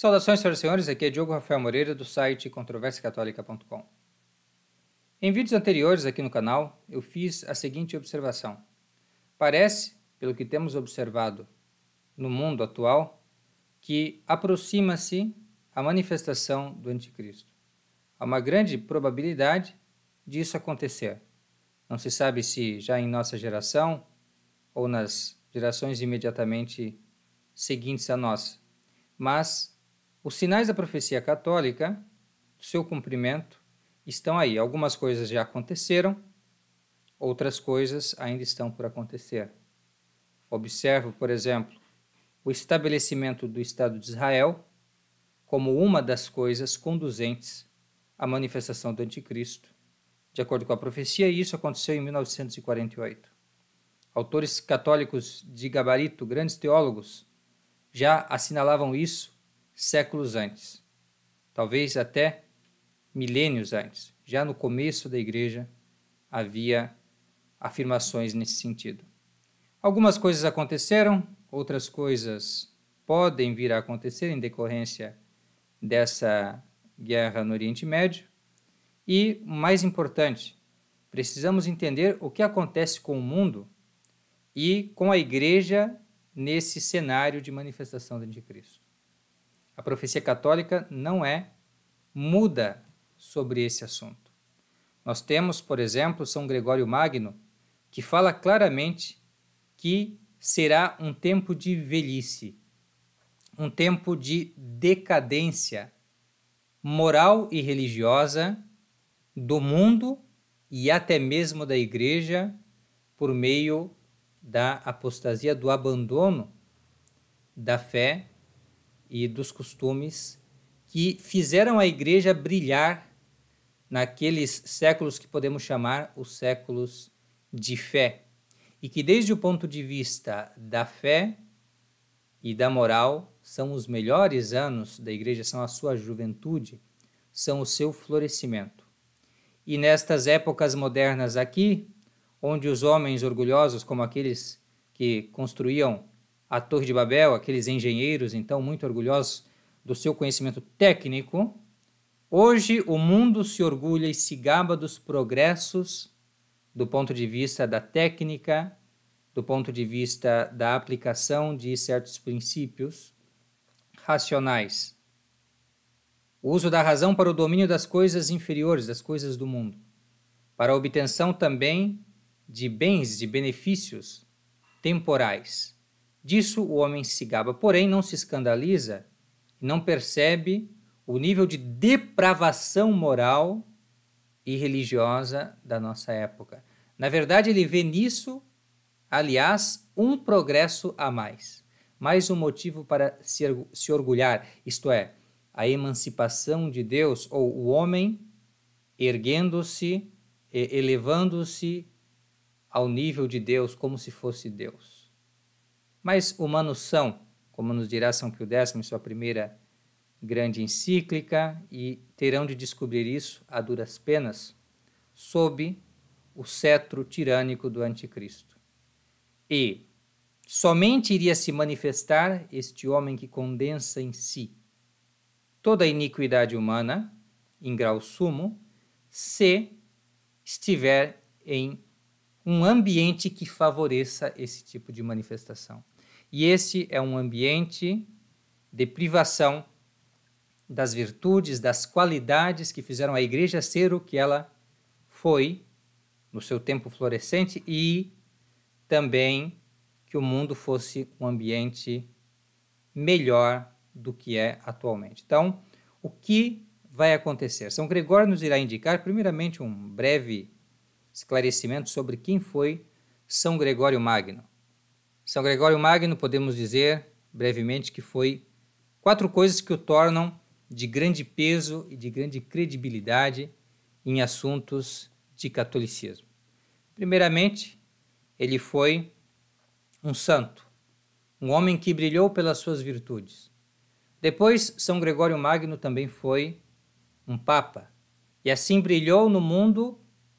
Saudações, senhoras e senhores, aqui é Diogo Rafael Moreira do site controversiacatólica.com. Em vídeos anteriores aqui no canal, eu fiz a seguinte observação. Parece, pelo que temos observado no mundo atual, que aproxima-se a manifestação do anticristo. Há uma grande probabilidade disso acontecer. Não se sabe se já em nossa geração ou nas gerações imediatamente seguintes à nossa, mas os sinais da profecia católica, seu cumprimento, estão aí. Algumas coisas já aconteceram, outras coisas ainda estão por acontecer. Observo, por exemplo, o estabelecimento do Estado de Israel como uma das coisas conduzentes à manifestação do Anticristo, de acordo com a profecia, e isso aconteceu em 1948. Autores católicos de gabarito, grandes teólogos, já assinalavam isso séculos antes, talvez até milênios antes. Já no começo da igreja havia afirmações nesse sentido. Algumas coisas aconteceram, outras coisas podem vir a acontecer em decorrência dessa guerra no Oriente Médio. E, mais importante, precisamos entender o que acontece com o mundo e com a igreja nesse cenário de manifestação do anticristo. A profecia católica não é muda sobre esse assunto. Nós temos, por exemplo, São Gregório Magno, que fala claramente que será um tempo de velhice, um tempo de decadência moral e religiosa do mundo e até mesmo da igreja por meio da apostasia, do abandono da fé e dos costumes que fizeram a igreja brilhar naqueles séculos que podemos chamar os séculos de fé, e que, desde o ponto de vista da fé e da moral, são os melhores anos da igreja, são a sua juventude, são o seu florescimento. E nestas épocas modernas aqui, onde os homens orgulhosos, como aqueles que construíam a Torre de Babel, aqueles engenheiros, então, muito orgulhosos do seu conhecimento técnico, hoje o mundo se orgulha e se gaba dos progressos do ponto de vista da técnica, do ponto de vista da aplicação de certos princípios racionais. O uso da razão para o domínio das coisas inferiores, das coisas do mundo, para a obtenção também de bens, de benefícios temporais. Disso o homem se gaba, porém não se escandaliza, não percebe o nível de depravação moral e religiosa da nossa época. Na verdade, ele vê nisso, aliás, um progresso a mais, mais um motivo para se, se orgulhar, isto é, a emancipação de Deus, ou o homem erguendo-se, elevando-se ao nível de Deus, como se fosse Deus mas humanos são, como nos dirá São Pio X em sua primeira grande encíclica, e terão de descobrir isso a duras penas, sob o cetro tirânico do Anticristo. E somente iria se manifestar este homem que condensa em si toda a iniquidade humana, em grau sumo, se estiver em um ambiente que favoreça esse tipo de manifestação. E esse é um ambiente de privação das virtudes, das qualidades que fizeram a igreja ser o que ela foi no seu tempo florescente e também que o mundo fosse um ambiente melhor do que é atualmente. Então, o que vai acontecer? São Gregório nos irá indicar, primeiramente, um breve esclarecimento sobre quem foi São Gregório Magno. São Gregório Magno, podemos dizer brevemente que foi quatro coisas que o tornam de grande peso e de grande credibilidade em assuntos de catolicismo. Primeiramente, ele foi um santo, um homem que brilhou pelas suas virtudes. Depois, São Gregório Magno também foi um papa e assim brilhou no mundo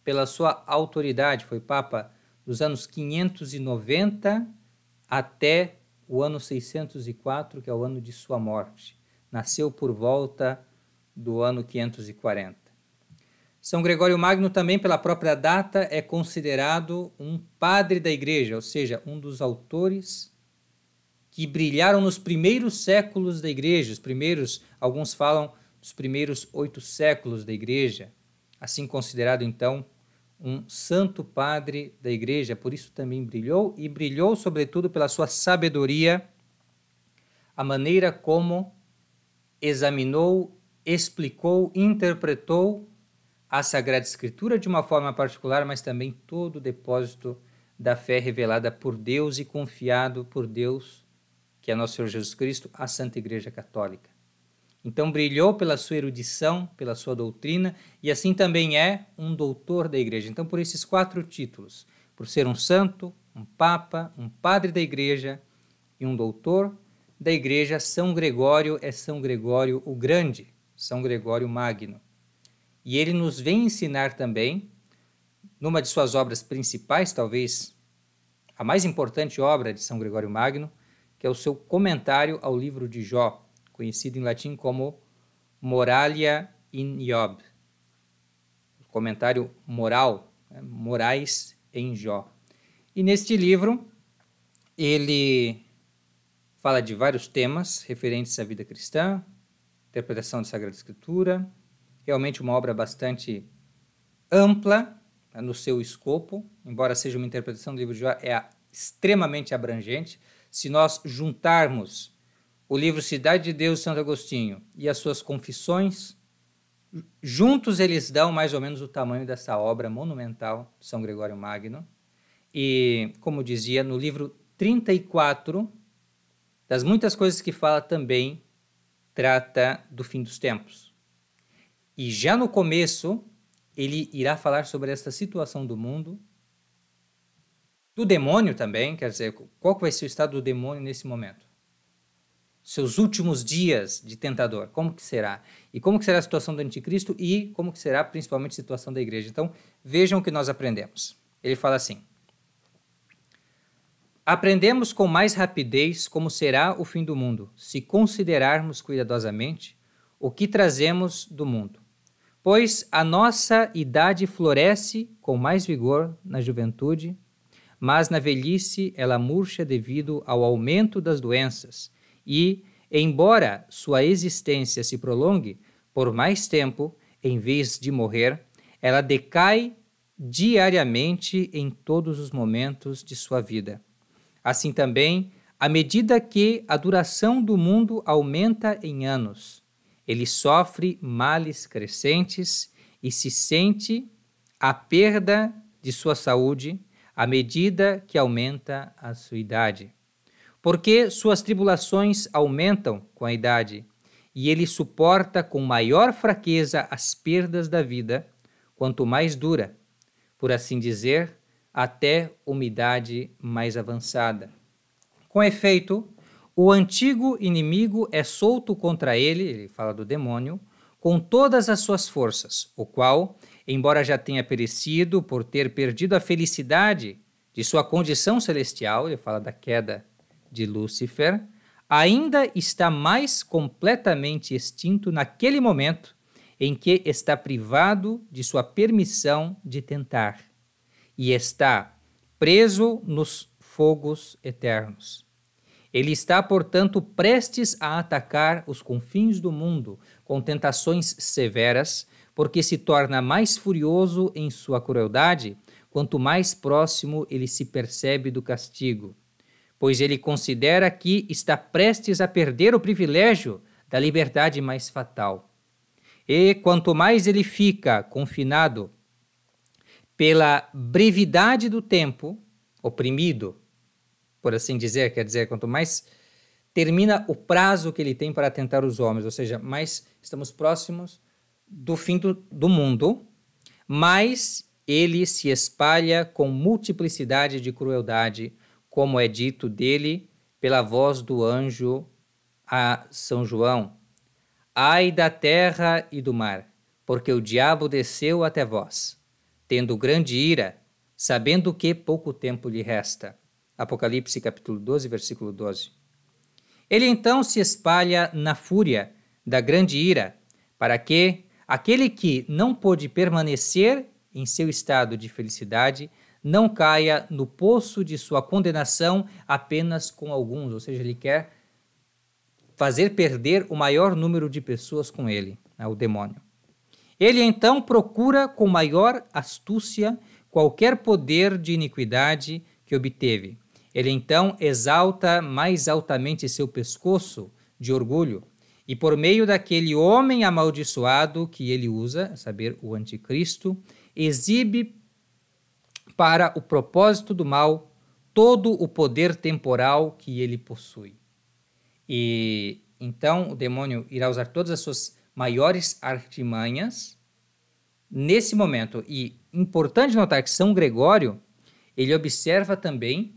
pela sua autoridade, foi Papa dos anos 590 até o ano 604, que é o ano de sua morte. Nasceu por volta do ano 540. São Gregório Magno também, pela própria data, é considerado um padre da Igreja, ou seja, um dos autores que brilharam nos primeiros séculos da Igreja. Os primeiros, alguns falam, dos primeiros oito séculos da Igreja, assim considerado então um santo padre da igreja, por isso também brilhou, e brilhou sobretudo pela sua sabedoria, a maneira como examinou, explicou, interpretou a Sagrada Escritura de uma forma particular, mas também todo o depósito da fé revelada por Deus e confiado por Deus, que é nosso Senhor Jesus Cristo, à Santa Igreja Católica. Então brilhou pela sua erudição, pela sua doutrina, e assim também é um doutor da igreja. Então, por esses quatro títulos, por ser um santo, um papa, um padre da igreja e um doutor da igreja, São Gregório é São Gregório o Grande, São Gregório Magno. E ele nos vem ensinar também, numa de suas obras principais, talvez a mais importante obra de São Gregório Magno, que é o seu comentário ao livro de Jó, conhecido em latim como Moralia in Job, comentário moral, né? Morais em Jó. E neste livro, ele fala de vários temas referentes à vida cristã, interpretação da Sagrada Escritura, realmente uma obra bastante ampla né, no seu escopo, embora seja uma interpretação do livro de Jó, é extremamente abrangente. Se nós juntarmos o livro Cidade de Deus, Santo Agostinho e as suas confissões, juntos eles dão mais ou menos o tamanho dessa obra monumental de São Gregório Magno. E, como dizia, no livro 34, das muitas coisas que fala também, trata do fim dos tempos. E já no começo, ele irá falar sobre essa situação do mundo, do demônio também, quer dizer, qual vai ser o estado do demônio nesse momento seus últimos dias de tentador, como que será? E como que será a situação do anticristo e como que será principalmente a situação da igreja? Então, vejam o que nós aprendemos. Ele fala assim: Aprendemos com mais rapidez como será o fim do mundo, se considerarmos cuidadosamente o que trazemos do mundo. Pois a nossa idade floresce com mais vigor na juventude, mas na velhice ela murcha devido ao aumento das doenças e, embora sua existência se prolongue por mais tempo, em vez de morrer, ela decai diariamente em todos os momentos de sua vida. Assim também, à medida que a duração do mundo aumenta em anos, ele sofre males crescentes e se sente a perda de sua saúde à medida que aumenta a sua idade porque suas tribulações aumentam com a idade, e ele suporta com maior fraqueza as perdas da vida, quanto mais dura, por assim dizer, até uma idade mais avançada. Com efeito, o antigo inimigo é solto contra ele, ele fala do demônio, com todas as suas forças, o qual, embora já tenha perecido por ter perdido a felicidade de sua condição celestial, ele fala da queda de Lúcifer ainda está mais completamente extinto naquele momento em que está privado de sua permissão de tentar e está preso nos fogos eternos. Ele está, portanto, prestes a atacar os confins do mundo com tentações severas, porque se torna mais furioso em sua crueldade quanto mais próximo ele se percebe do castigo pois ele considera que está prestes a perder o privilégio da liberdade mais fatal. E quanto mais ele fica confinado pela brevidade do tempo, oprimido, por assim dizer, quer dizer, quanto mais termina o prazo que ele tem para atentar os homens, ou seja, mais estamos próximos do fim do, do mundo, mais ele se espalha com multiplicidade de crueldade como é dito dele pela voz do anjo a São João: Ai da terra e do mar, porque o diabo desceu até vós, tendo grande ira, sabendo que pouco tempo lhe resta. Apocalipse capítulo 12, versículo 12. Ele então se espalha na fúria da grande ira, para que aquele que não pôde permanecer em seu estado de felicidade não caia no poço de sua condenação apenas com alguns, ou seja, ele quer fazer perder o maior número de pessoas com ele, né, o demônio. Ele então procura com maior astúcia qualquer poder de iniquidade que obteve. Ele então exalta mais altamente seu pescoço de orgulho, e por meio daquele homem amaldiçoado que ele usa, a saber, o anticristo, exibe para o propósito do mal todo o poder temporal que ele possui. E então o demônio irá usar todas as suas maiores artimanhas nesse momento. E importante notar que São Gregório ele observa também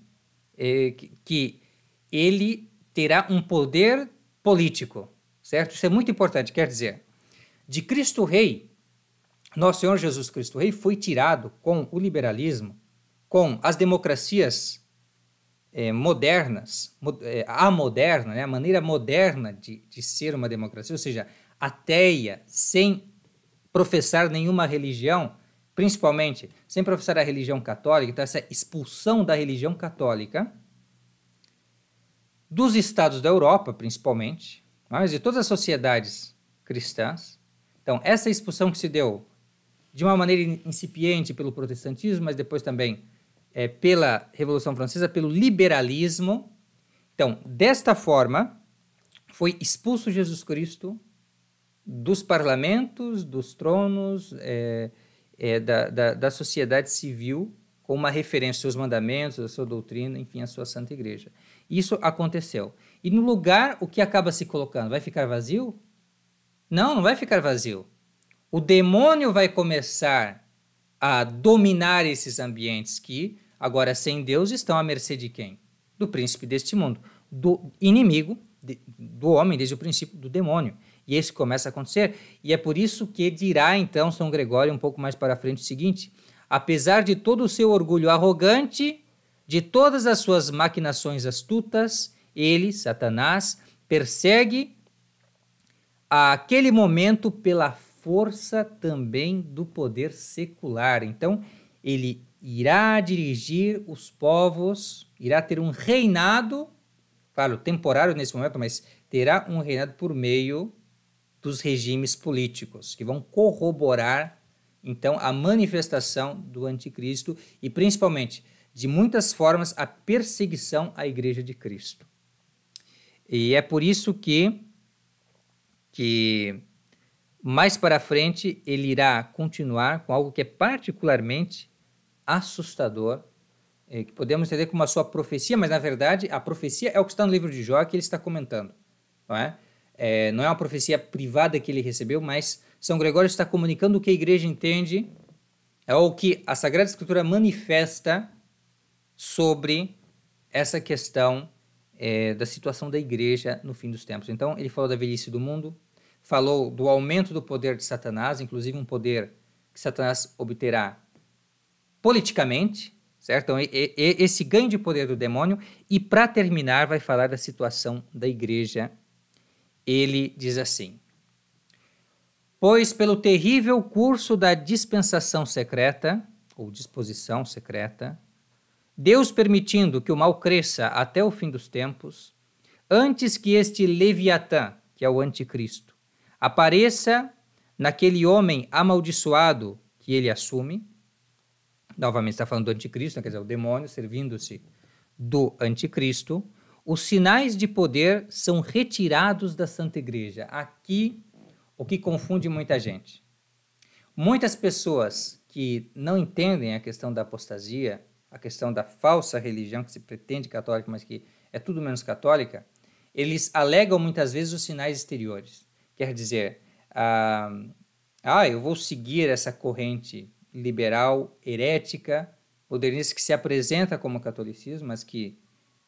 eh, que ele terá um poder político, certo? Isso é muito importante. Quer dizer, de Cristo Rei nosso Senhor Jesus Cristo Rei foi tirado com o liberalismo, com as democracias eh, modernas, eh, a moderna, né, a maneira moderna de, de ser uma democracia, ou seja, ateia, sem professar nenhuma religião, principalmente sem professar a religião católica, então essa expulsão da religião católica dos estados da Europa, principalmente, né, mas de todas as sociedades cristãs. Então, essa expulsão que se deu de uma maneira incipiente pelo protestantismo, mas depois também é, pela Revolução Francesa, pelo liberalismo. Então, desta forma, foi expulso Jesus Cristo dos parlamentos, dos tronos, é, é, da, da, da, sociedade civil, com uma referência aos seus mandamentos, à sua doutrina, enfim, à sua santa igreja. Isso aconteceu. E no lugar, o que acaba se colocando? Vai ficar vazio? Não, não vai ficar vazio o demônio vai começar a dominar esses ambientes que, agora sem Deus, estão à mercê de quem? Do príncipe deste mundo, do inimigo, de, do homem, desde o princípio, do demônio. E isso começa a acontecer. E é por isso que dirá, então, São Gregório, um pouco mais para frente, o seguinte: apesar de todo o seu orgulho arrogante, de todas as suas maquinações astutas, ele, Satanás, persegue aquele momento pela força também do poder secular. Então, ele irá dirigir os povos, irá ter um reinado, claro, temporário nesse momento, mas terá um reinado por meio dos regimes políticos, que vão corroborar, então, a manifestação do anticristo e, principalmente, de muitas formas, a perseguição à Igreja de Cristo. E é por isso que, que mais para frente, ele irá continuar com algo que é particularmente assustador, é, que podemos entender como a sua profecia, mas na verdade a profecia é o que está no livro de Jó que ele está comentando. Não é? É, não é uma profecia privada que ele recebeu, mas São Gregório está comunicando o que a igreja entende, é o que a Sagrada Escritura manifesta sobre essa questão é, da situação da igreja no fim dos tempos. Então, ele falou da velhice do mundo, falou do aumento do poder de Satanás, inclusive um poder que Satanás obterá politicamente, certo? Então, e, e, esse ganho de poder do demônio. E para terminar, vai falar da situação da igreja. Ele diz assim: Pois pelo terrível curso da dispensação secreta, ou disposição secreta, Deus permitindo que o mal cresça até o fim dos tempos, antes que este Leviatã, que é o anticristo, apareça naquele homem amaldiçoado que ele assume. Novamente está falando do anticristo, né? quer dizer, o demônio servindo-se do anticristo. Os sinais de poder são retirados da Santa Igreja. Aqui o que confunde muita gente. Muitas pessoas que não entendem a questão da apostasia, a questão da falsa religião que se pretende católica, mas que é tudo menos católica, eles alegam muitas vezes os sinais exteriores. Quer dizer, ah, ah, eu vou seguir essa corrente liberal, herética, modernista, que se apresenta como catolicismo, mas que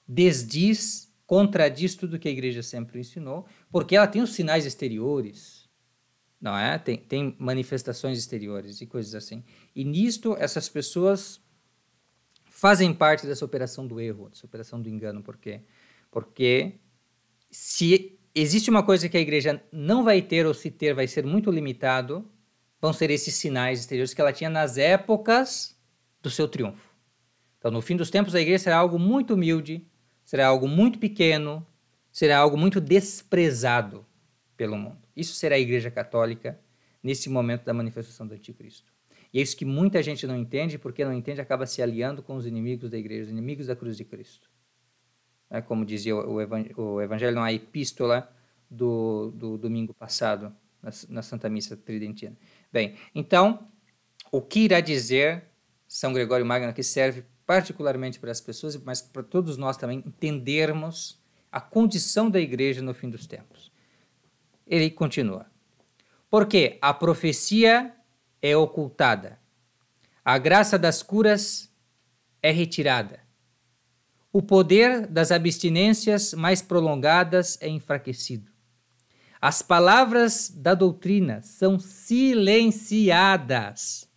desdiz, contradiz tudo que a igreja sempre ensinou, porque ela tem os sinais exteriores, não é? Tem, tem manifestações exteriores e coisas assim. E nisto, essas pessoas fazem parte dessa operação do erro, dessa operação do engano. Por quê? Porque se existe uma coisa que a igreja não vai ter, ou se ter, vai ser muito limitado, vão ser esses sinais exteriores que ela tinha nas épocas do seu triunfo. Então, no fim dos tempos, a igreja será algo muito humilde, será algo muito pequeno, será algo muito desprezado pelo mundo. Isso será a igreja católica nesse momento da manifestação do anticristo. E é isso que muita gente não entende, porque não entende acaba se aliando com os inimigos da igreja, os inimigos da cruz de Cristo né, como dizia o, o Evangelho, na a epístola do, do domingo passado, na, na Santa Missa Tridentina. Bem, então, o que irá dizer São Gregório Magno, que serve particularmente para as pessoas, mas para todos nós também entendermos a condição da igreja no fim dos tempos. Ele continua. Porque a profecia é ocultada, a graça das curas é retirada, o poder das abstinências mais prolongadas é enfraquecido. As palavras da doutrina são silenciadas.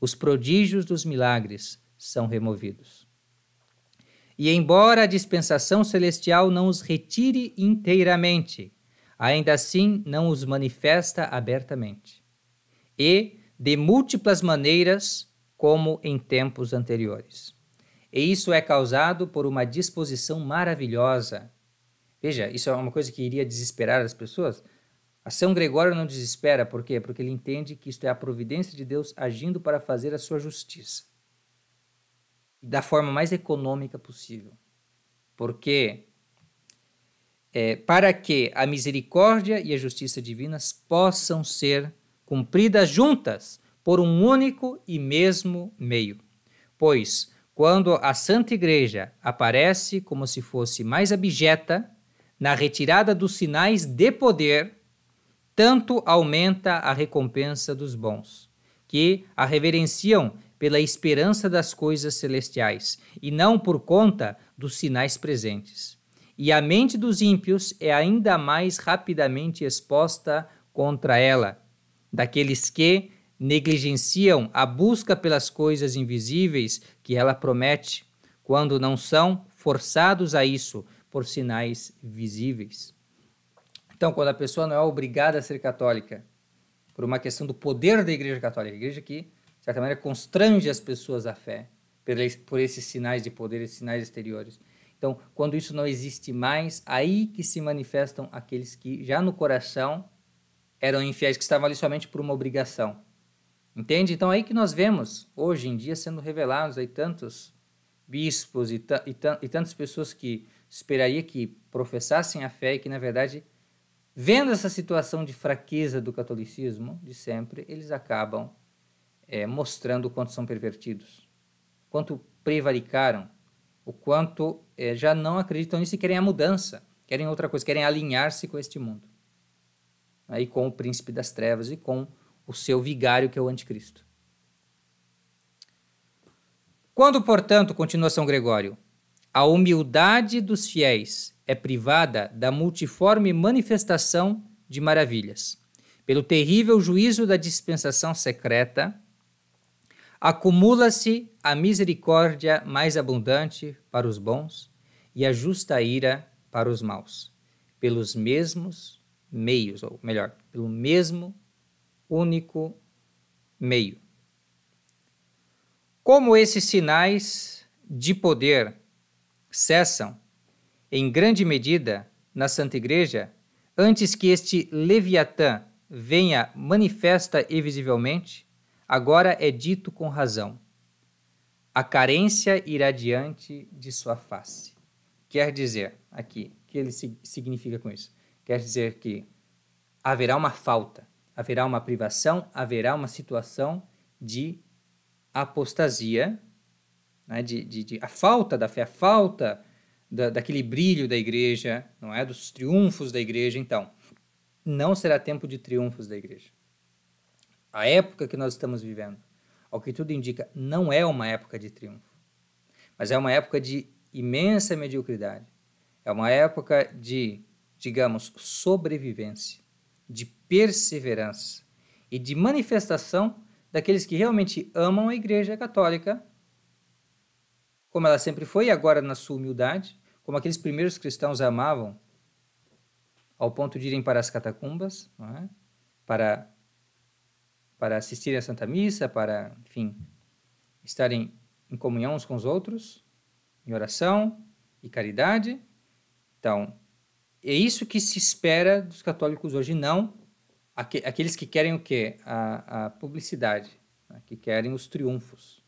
Os prodígios dos milagres são removidos. E embora a dispensação celestial não os retire inteiramente, ainda assim não os manifesta abertamente. E de múltiplas maneiras, como em tempos anteriores. E isso é causado por uma disposição maravilhosa. Veja, isso é uma coisa que iria desesperar as pessoas. A São Gregório não desespera, por quê? Porque ele entende que isto é a providência de Deus agindo para fazer a sua justiça. E da forma mais econômica possível. Porque é, para que a misericórdia e a justiça divinas possam ser cumpridas juntas por um único e mesmo meio. Pois quando a Santa Igreja aparece como se fosse mais abjeta na retirada dos sinais de poder, tanto aumenta a recompensa dos bons, que a reverenciam pela esperança das coisas celestiais e não por conta dos sinais presentes. E a mente dos ímpios é ainda mais rapidamente exposta contra ela, daqueles que negligenciam a busca pelas coisas invisíveis que ela promete, quando não são forçados a isso por sinais visíveis. Então, quando a pessoa não é obrigada a ser católica, por uma questão do poder da Igreja Católica, a Igreja que, de certa maneira, constrange as pessoas à fé por esses sinais de poder, esses sinais exteriores. Então, quando isso não existe mais, aí que se manifestam aqueles que já no coração eram infiéis, que estavam ali somente por uma obrigação Entende? Então, é aí que nós vemos, hoje em dia, sendo revelados aí tantos bispos e, ta e, ta e tantas pessoas que esperaria que professassem a fé e que, na verdade, vendo essa situação de fraqueza do catolicismo de sempre, eles acabam é, mostrando o quanto são pervertidos, quanto prevaricaram, o quanto é, já não acreditam nisso e querem a mudança, querem outra coisa, querem alinhar-se com este mundo. Aí com o príncipe das trevas e com o seu vigário, que é o anticristo. Quando, portanto, continua São Gregório, a humildade dos fiéis é privada da multiforme manifestação de maravilhas, pelo terrível juízo da dispensação secreta, acumula-se a misericórdia mais abundante para os bons e a justa ira para os maus, pelos mesmos meios, ou melhor, pelo mesmo único meio. Como esses sinais de poder cessam, em grande medida, na Santa Igreja, antes que este Leviatã venha manifesta e visivelmente, agora é dito com razão. A carência irá diante de sua face. Quer dizer, aqui, o que ele significa com isso? Quer dizer que haverá uma falta, haverá uma privação, haverá uma situação de apostasia, né, de, de, de, a falta da fé, a falta da, daquele brilho da igreja, não é, dos triunfos da igreja. Então, não será tempo de triunfos da igreja. A época que nós estamos vivendo, ao que tudo indica, não é uma época de triunfo, mas é uma época de imensa mediocridade. É uma época de, digamos, sobrevivência, de perseverança e de manifestação daqueles que realmente amam a Igreja Católica, como ela sempre foi, e agora na sua humildade, como aqueles primeiros cristãos amavam, ao ponto de irem para as catacumbas, é? para, para assistirem à Santa Missa, para, enfim, estarem em comunhão uns com os outros, em oração e caridade. Então, é isso que se espera dos católicos hoje, não aqu aqueles que querem o quê? A, a publicidade, né? que querem os triunfos.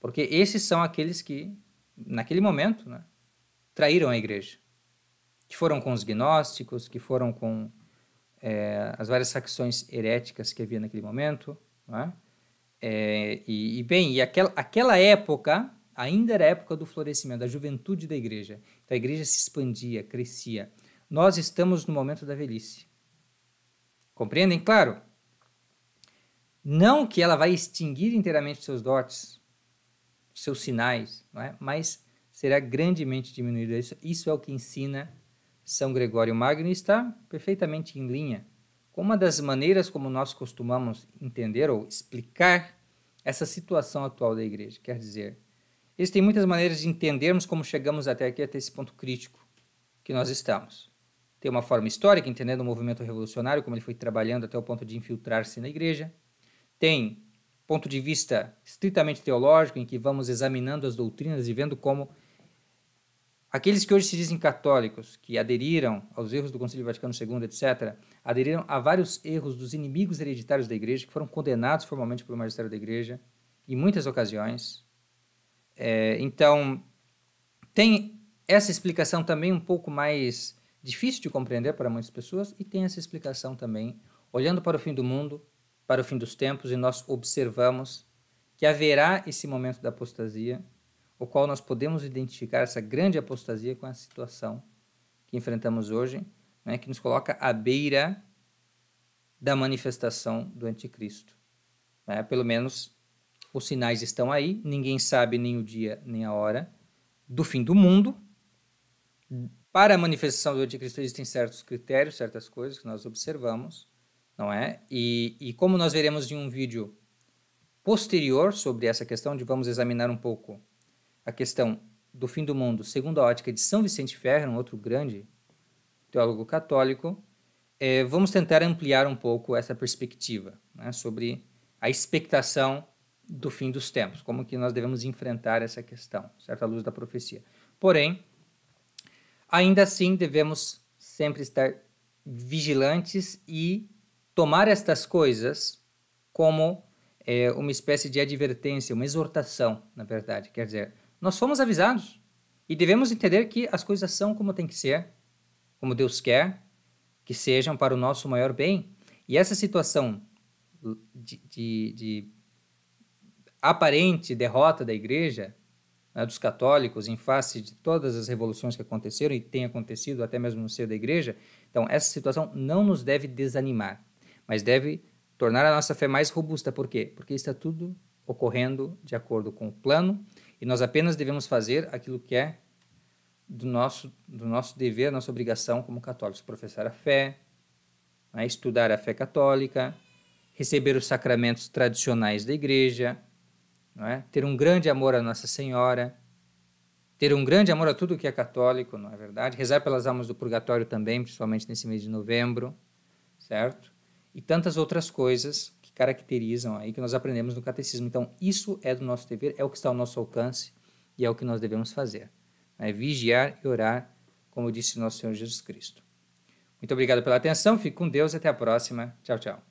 Porque esses são aqueles que, naquele momento, né, traíram a igreja. Que foram com os gnósticos, que foram com é, as várias facções heréticas que havia naquele momento. Né? É, e, e, bem, e aquela, aquela época ainda era a época do florescimento, da juventude da igreja. Então a igreja se expandia, crescia. Nós estamos no momento da velhice. Compreendem? Claro. Não que ela vai extinguir inteiramente seus dotes, seus sinais, não é? mas será grandemente diminuído. Isso, isso é o que ensina São Gregório Magno e está perfeitamente em linha com uma das maneiras como nós costumamos entender ou explicar essa situação atual da igreja. Quer dizer, existem muitas maneiras de entendermos como chegamos até aqui, até esse ponto crítico que nós estamos tem uma forma histórica, entendendo o movimento revolucionário, como ele foi trabalhando até o ponto de infiltrar-se na igreja. Tem ponto de vista estritamente teológico, em que vamos examinando as doutrinas e vendo como aqueles que hoje se dizem católicos, que aderiram aos erros do Concílio Vaticano II, etc., aderiram a vários erros dos inimigos hereditários da igreja, que foram condenados formalmente pelo magistério da igreja, em muitas ocasiões. É, então, tem essa explicação também um pouco mais difícil de compreender para muitas pessoas e tem essa explicação também. Olhando para o fim do mundo, para o fim dos tempos, e nós observamos que haverá esse momento da apostasia, o qual nós podemos identificar essa grande apostasia com a situação que enfrentamos hoje, né, que nos coloca à beira da manifestação do anticristo. Né? Pelo menos os sinais estão aí, ninguém sabe nem o dia nem a hora do fim do mundo, para a manifestação do anticristo existem certos critérios, certas coisas que nós observamos, não é? E, e como nós veremos em um vídeo posterior sobre essa questão, de vamos examinar um pouco a questão do fim do mundo, segundo a ótica de São Vicente Ferrer, um outro grande teólogo católico, é, vamos tentar ampliar um pouco essa perspectiva né, sobre a expectação do fim dos tempos, como que nós devemos enfrentar essa questão, certa luz da profecia. Porém, Ainda assim, devemos sempre estar vigilantes e tomar estas coisas como é, uma espécie de advertência, uma exortação, na verdade. Quer dizer, nós fomos avisados e devemos entender que as coisas são como tem que ser, como Deus quer que sejam para o nosso maior bem. E essa situação de, de, de aparente derrota da igreja né, dos católicos em face de todas as revoluções que aconteceram e têm acontecido até mesmo no seio da igreja. Então, essa situação não nos deve desanimar, mas deve tornar a nossa fé mais robusta. Por quê? Porque está tudo ocorrendo de acordo com o plano e nós apenas devemos fazer aquilo que é do nosso, do nosso dever, nossa obrigação como católicos: professar a fé, né, estudar a fé católica, receber os sacramentos tradicionais da igreja, não é? ter um grande amor à Nossa Senhora, ter um grande amor a tudo que é católico, não é verdade? Rezar pelas almas do purgatório também, principalmente nesse mês de novembro, certo? E tantas outras coisas que caracterizam aí que nós aprendemos no catecismo. Então, isso é do nosso dever, é o que está ao nosso alcance e é o que nós devemos fazer. É Vigiar e orar, como disse nosso Senhor Jesus Cristo. Muito obrigado pela atenção, fique com Deus, até a próxima. Tchau, tchau.